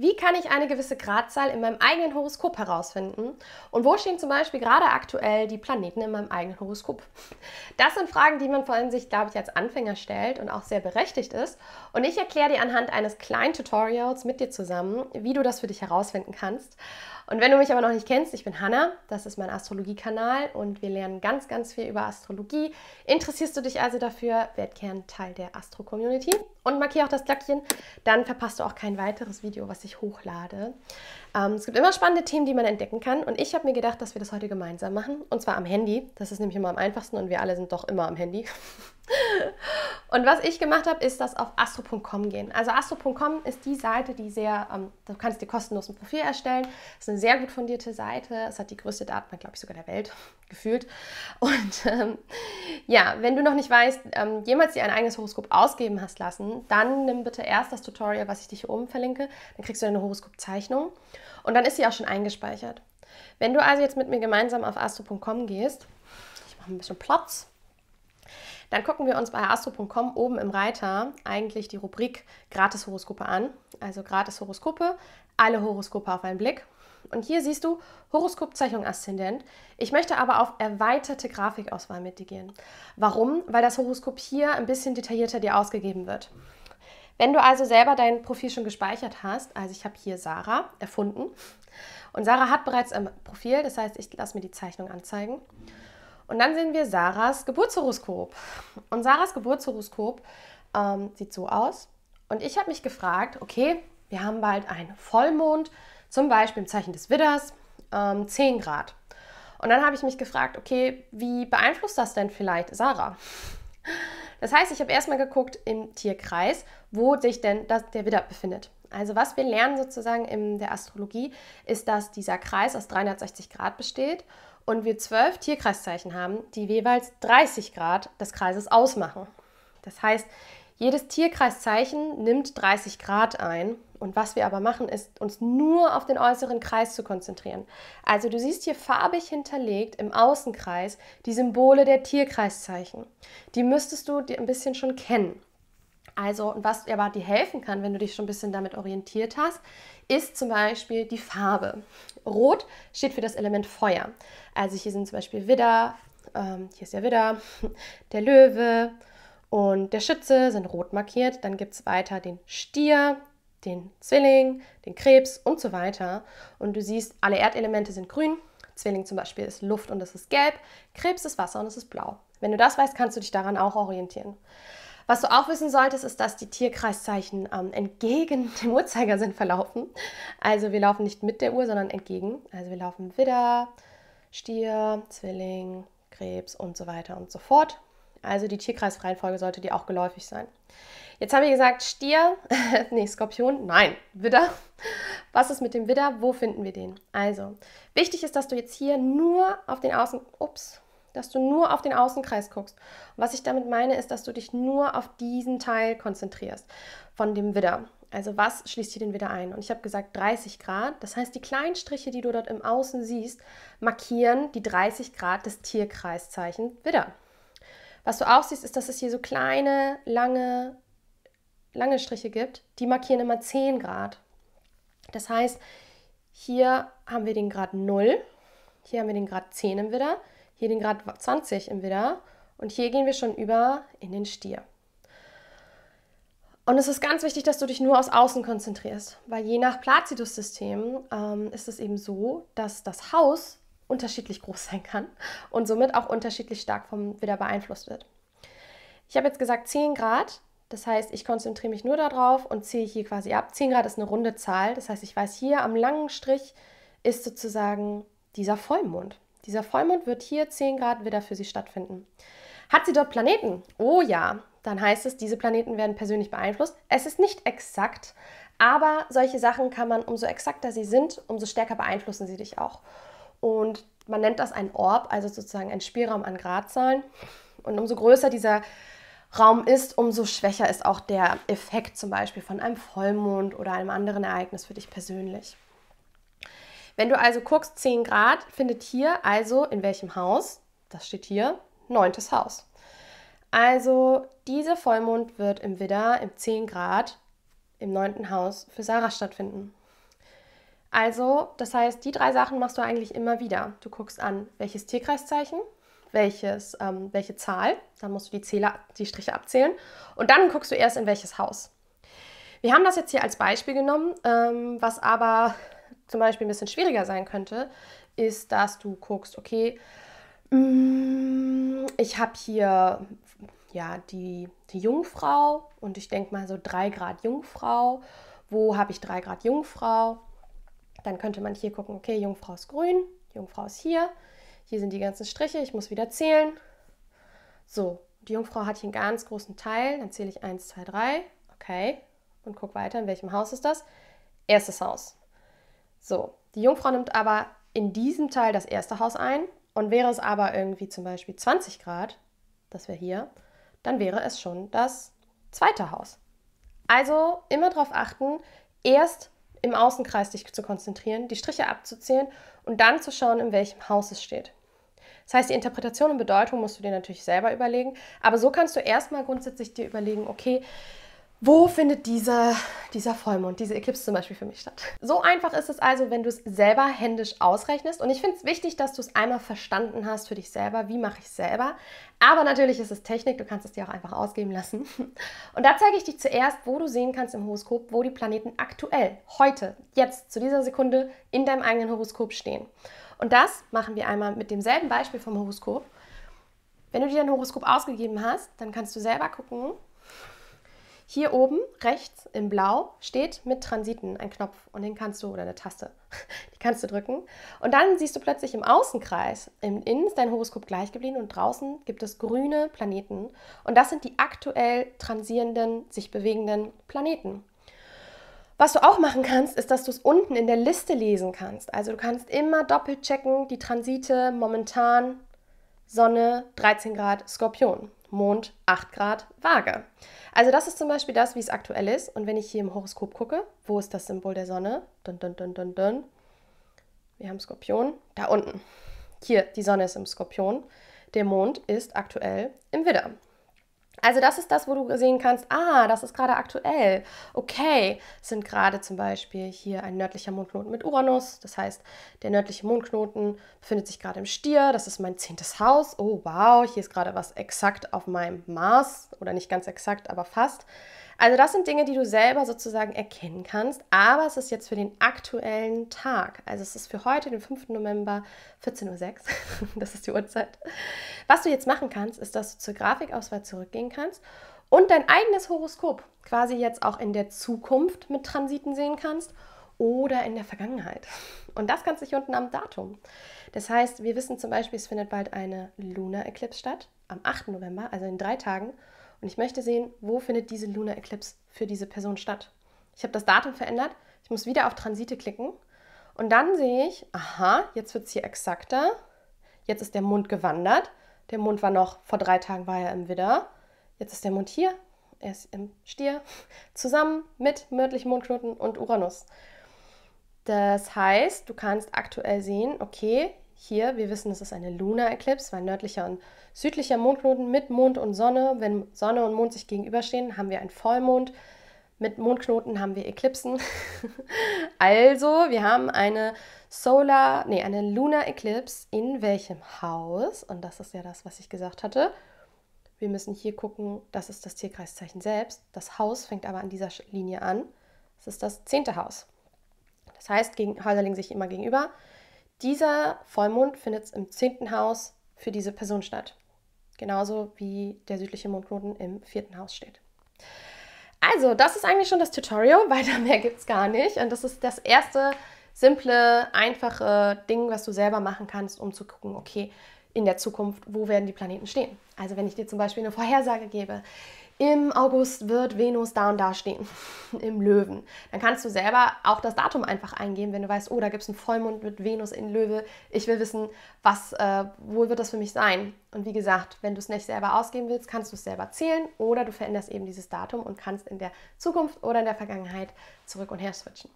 Wie kann ich eine gewisse Gradzahl in meinem eigenen Horoskop herausfinden? Und wo stehen zum Beispiel gerade aktuell die Planeten in meinem eigenen Horoskop? Das sind Fragen, die man vor allem sich, glaube ich, als Anfänger stellt und auch sehr berechtigt ist. Und ich erkläre dir anhand eines kleinen Tutorials mit dir zusammen, wie du das für dich herausfinden kannst. Und wenn du mich aber noch nicht kennst, ich bin Hanna, das ist mein Astrologie-Kanal und wir lernen ganz, ganz viel über Astrologie. Interessierst du dich also dafür, werd gern Teil der Astro-Community und markiere auch das Glöckchen, dann verpasst du auch kein weiteres Video, was ich hochlade. Ähm, es gibt immer spannende Themen, die man entdecken kann und ich habe mir gedacht, dass wir das heute gemeinsam machen und zwar am Handy. Das ist nämlich immer am einfachsten und wir alle sind doch immer am Handy. Und was ich gemacht habe, ist das auf astro.com gehen. Also astro.com ist die Seite, die sehr, ähm, du kannst dir kostenlos ein Profil erstellen. Es ist eine sehr gut fundierte Seite. Es hat die größte Datenbank, glaube ich, sogar der Welt gefühlt. Und ähm, ja, wenn du noch nicht weißt, ähm, jemals dir ein eigenes Horoskop ausgeben hast lassen, dann nimm bitte erst das Tutorial, was ich dich hier oben verlinke. Dann kriegst du deine Horoskopzeichnung und dann ist sie auch schon eingespeichert. Wenn du also jetzt mit mir gemeinsam auf astro.com gehst, ich mache ein bisschen Platz dann gucken wir uns bei astro.com oben im Reiter eigentlich die Rubrik Gratis-Horoskope an. Also Gratis-Horoskope, alle Horoskope auf einen Blick. Und hier siehst du Horoskopzeichnung Aszendent. Ich möchte aber auf erweiterte Grafikauswahl mit dir gehen. Warum? Weil das Horoskop hier ein bisschen detaillierter dir ausgegeben wird. Wenn du also selber dein Profil schon gespeichert hast, also ich habe hier Sarah erfunden und Sarah hat bereits ein Profil, das heißt, ich lasse mir die Zeichnung anzeigen. Und dann sehen wir Sarahs Geburtshoroskop. Und Sarahs Geburtshoroskop ähm, sieht so aus. Und ich habe mich gefragt, okay, wir haben bald einen Vollmond, zum Beispiel im Zeichen des Widders, ähm, 10 Grad. Und dann habe ich mich gefragt, okay, wie beeinflusst das denn vielleicht Sarah? Das heißt, ich habe erstmal geguckt im Tierkreis, wo sich denn das, der Widder befindet. Also was wir lernen sozusagen in der Astrologie, ist, dass dieser Kreis aus 360 Grad besteht und wir zwölf Tierkreiszeichen haben, die jeweils 30 Grad des Kreises ausmachen. Das heißt, jedes Tierkreiszeichen nimmt 30 Grad ein. Und was wir aber machen, ist, uns nur auf den äußeren Kreis zu konzentrieren. Also du siehst hier farbig hinterlegt im Außenkreis die Symbole der Tierkreiszeichen. Die müsstest du dir ein bisschen schon kennen. Also, was dir aber dir helfen kann, wenn du dich schon ein bisschen damit orientiert hast, ist zum Beispiel die Farbe. Rot steht für das Element Feuer. Also hier sind zum Beispiel Widder, ähm, hier ist der Widder, der Löwe und der Schütze sind rot markiert. Dann gibt es weiter den Stier, den Zwilling, den Krebs und so weiter. Und du siehst, alle Erdelemente sind grün. Zwilling zum Beispiel ist Luft und es ist gelb. Krebs ist Wasser und es ist blau. Wenn du das weißt, kannst du dich daran auch orientieren. Was du auch wissen solltest, ist, dass die Tierkreiszeichen ähm, entgegen dem Uhrzeigersinn verlaufen. Also wir laufen nicht mit der Uhr, sondern entgegen. Also wir laufen Widder, Stier, Zwilling, Krebs und so weiter und so fort. Also die Tierkreisreihenfolge sollte dir auch geläufig sein. Jetzt habe ich gesagt Stier, nee, Skorpion, nein, Widder. Was ist mit dem Widder? Wo finden wir den? Also, wichtig ist, dass du jetzt hier nur auf den Außen, ups, dass du nur auf den Außenkreis guckst. was ich damit meine, ist, dass du dich nur auf diesen Teil konzentrierst von dem Widder. Also was schließt hier den Widder ein? Und ich habe gesagt 30 Grad. Das heißt, die kleinen Striche, die du dort im Außen siehst, markieren die 30 Grad des Tierkreiszeichen Widder. Was du auch siehst, ist, dass es hier so kleine, lange, lange Striche gibt. Die markieren immer 10 Grad. Das heißt, hier haben wir den Grad 0, hier haben wir den Grad 10 im Widder, hier den Grad 20 im Widder und hier gehen wir schon über in den Stier. Und es ist ganz wichtig, dass du dich nur aus außen konzentrierst, weil je nach Placidus-System ähm, ist es eben so, dass das Haus unterschiedlich groß sein kann und somit auch unterschiedlich stark vom Widder beeinflusst wird. Ich habe jetzt gesagt 10 Grad, das heißt, ich konzentriere mich nur darauf und ziehe hier quasi ab. 10 Grad ist eine runde Zahl, das heißt, ich weiß, hier am langen Strich ist sozusagen dieser Vollmond. Dieser Vollmond wird hier 10 Grad Widder für Sie stattfinden. Hat sie dort Planeten? Oh ja, dann heißt es, diese Planeten werden persönlich beeinflusst. Es ist nicht exakt, aber solche Sachen kann man, umso exakter sie sind, umso stärker beeinflussen sie dich auch. Und man nennt das ein Orb, also sozusagen ein Spielraum an Gradzahlen. Und umso größer dieser Raum ist, umso schwächer ist auch der Effekt zum Beispiel von einem Vollmond oder einem anderen Ereignis für dich persönlich. Wenn du also guckst, 10 Grad findet hier also in welchem Haus? Das steht hier, neuntes Haus. Also dieser Vollmond wird im Widder im 10 Grad im neunten Haus für Sarah stattfinden. Also, das heißt, die drei Sachen machst du eigentlich immer wieder. Du guckst an, welches Tierkreiszeichen, welches, ähm, welche Zahl, dann musst du die, Zähler, die Striche abzählen und dann guckst du erst in welches Haus. Wir haben das jetzt hier als Beispiel genommen, ähm, was aber zum Beispiel ein bisschen schwieriger sein könnte, ist, dass du guckst, okay, mm, ich habe hier ja die, die Jungfrau und ich denke mal so 3 Grad Jungfrau. Wo habe ich 3 Grad Jungfrau? Dann könnte man hier gucken, okay, Jungfrau ist grün, Jungfrau ist hier, hier sind die ganzen Striche, ich muss wieder zählen. So, die Jungfrau hat hier einen ganz großen Teil, dann zähle ich 1, 2, 3, okay, und gucke weiter, in welchem Haus ist das? Erstes Haus. So, die Jungfrau nimmt aber in diesem Teil das erste Haus ein und wäre es aber irgendwie zum Beispiel 20 Grad, das wäre hier, dann wäre es schon das zweite Haus. Also immer darauf achten, erst im Außenkreis dich zu konzentrieren, die Striche abzuzählen und dann zu schauen, in welchem Haus es steht. Das heißt, die Interpretation und Bedeutung musst du dir natürlich selber überlegen, aber so kannst du erstmal grundsätzlich dir überlegen, okay, wo findet diese, dieser Vollmond, diese Eclipse zum Beispiel für mich statt. So einfach ist es also, wenn du es selber händisch ausrechnest. Und ich finde es wichtig, dass du es einmal verstanden hast für dich selber, wie mache ich es selber. Aber natürlich ist es Technik, du kannst es dir auch einfach ausgeben lassen. Und da zeige ich dich zuerst, wo du sehen kannst im Horoskop, wo die Planeten aktuell, heute, jetzt, zu dieser Sekunde in deinem eigenen Horoskop stehen. Und das machen wir einmal mit demselben Beispiel vom Horoskop. Wenn du dir dein Horoskop ausgegeben hast, dann kannst du selber gucken, hier oben rechts im Blau steht mit Transiten ein Knopf und den kannst du, oder eine Taste, die kannst du drücken. Und dann siehst du plötzlich im Außenkreis, im Innen ist dein Horoskop gleich geblieben und draußen gibt es grüne Planeten. Und das sind die aktuell transierenden, sich bewegenden Planeten. Was du auch machen kannst, ist, dass du es unten in der Liste lesen kannst. Also du kannst immer doppelt checken, die Transite momentan Sonne 13 Grad Skorpion. Mond 8 Grad Waage. Also das ist zum Beispiel das, wie es aktuell ist. Und wenn ich hier im Horoskop gucke, wo ist das Symbol der Sonne? Dun, dun, dun, dun, dun. Wir haben Skorpion da unten. Hier, die Sonne ist im Skorpion. Der Mond ist aktuell im Widder. Also das ist das, wo du sehen kannst, ah, das ist gerade aktuell. Okay, sind gerade zum Beispiel hier ein nördlicher Mondknoten mit Uranus. Das heißt, der nördliche Mondknoten befindet sich gerade im Stier. Das ist mein zehntes Haus. Oh, wow, hier ist gerade was exakt auf meinem Mars. Oder nicht ganz exakt, aber fast. Also das sind Dinge, die du selber sozusagen erkennen kannst, aber es ist jetzt für den aktuellen Tag. Also es ist für heute, den 5. November, 14.06 Uhr, das ist die Uhrzeit. Was du jetzt machen kannst, ist, dass du zur Grafikauswahl zurückgehen kannst und dein eigenes Horoskop quasi jetzt auch in der Zukunft mit Transiten sehen kannst oder in der Vergangenheit. Und das kannst du hier unten am Datum. Das heißt, wir wissen zum Beispiel, es findet bald eine Lunar-Eclipse statt, am 8. November, also in drei Tagen. Und ich möchte sehen, wo findet diese Lunar Eclipse für diese Person statt. Ich habe das Datum verändert, ich muss wieder auf Transite klicken und dann sehe ich, aha, jetzt wird es hier exakter, jetzt ist der Mond gewandert, der Mond war noch, vor drei Tagen war er im Widder, jetzt ist der Mond hier, er ist im Stier, zusammen mit mördlichem Mondknoten und Uranus. Das heißt, du kannst aktuell sehen, okay, hier, wir wissen, es ist eine Lunar-Eclipse, weil nördlicher und südlicher Mondknoten mit Mond und Sonne, wenn Sonne und Mond sich gegenüberstehen, haben wir einen Vollmond. Mit Mondknoten haben wir Eklipsen. also, wir haben eine Solar, nee, eine Lunar Eclipse in welchem Haus? Und das ist ja das, was ich gesagt hatte. Wir müssen hier gucken, das ist das Tierkreiszeichen selbst. Das Haus fängt aber an dieser Linie an. Das ist das zehnte Haus. Das heißt, gegen, Häuser liegen sich immer gegenüber. Dieser Vollmond findet im 10. Haus für diese Person statt. Genauso wie der südliche Mondknoten im 4. Haus steht. Also, das ist eigentlich schon das Tutorial. Weiter mehr gibt es gar nicht. Und das ist das erste simple, einfache Ding, was du selber machen kannst, um zu gucken, okay, in der Zukunft, wo werden die Planeten stehen. Also wenn ich dir zum Beispiel eine Vorhersage gebe, im August wird Venus da und da stehen, im Löwen. Dann kannst du selber auch das Datum einfach eingeben, wenn du weißt, oh, da gibt es einen Vollmond mit Venus in Löwe. Ich will wissen, was, äh, wo wird das für mich sein? Und wie gesagt, wenn du es nicht selber ausgeben willst, kannst du es selber zählen oder du veränderst eben dieses Datum und kannst in der Zukunft oder in der Vergangenheit zurück und her switchen.